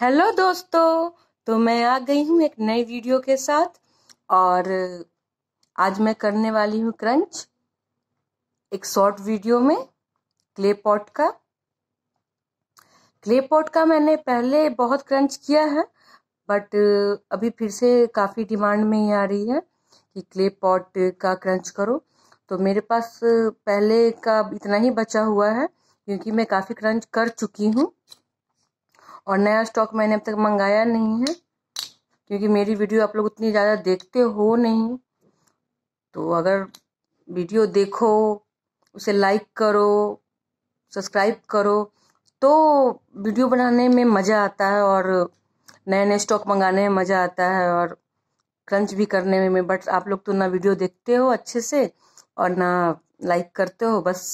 hello दोस्तों तो मैं आ गई हूँ एक नए वीडियो के साथ और आज मैं करने वाली हूँ क्रंच एक शॉर्ट वीडियो में क्ले पॉट का क्ले पॉट का मैंने पहले बहुत क्रंच किया है बट अभी फिर से काफ़ी डिमांड में ही आ रही है कि क्ले पॉट का क्रंच करो तो मेरे पास पहले का इतना ही बचा हुआ है क्योंकि मैं काफ़ी क्रंच कर चुकी हूँ और नया स्टॉक मैंने अब तक मंगाया नहीं है क्योंकि मेरी वीडियो आप लोग उतनी ज़्यादा देखते हो नहीं तो अगर वीडियो देखो उसे लाइक करो सब्सक्राइब करो तो वीडियो बनाने में मज़ा आता है और नए नए स्टॉक मंगाने में मज़ा आता है और क्रंच भी करने में बट आप लोग तो ना वीडियो देखते हो अच्छे से और ना लाइक करते हो बस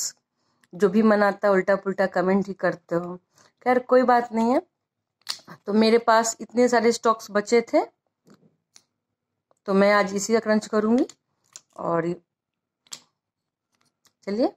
जो भी मन आता है उल्टा पुल्टा कमेंट ही करते हो खैर कोई बात नहीं है तो मेरे पास इतने सारे स्टॉक्स बचे थे तो मैं आज इसी का क्रंच करूंगी और चलिए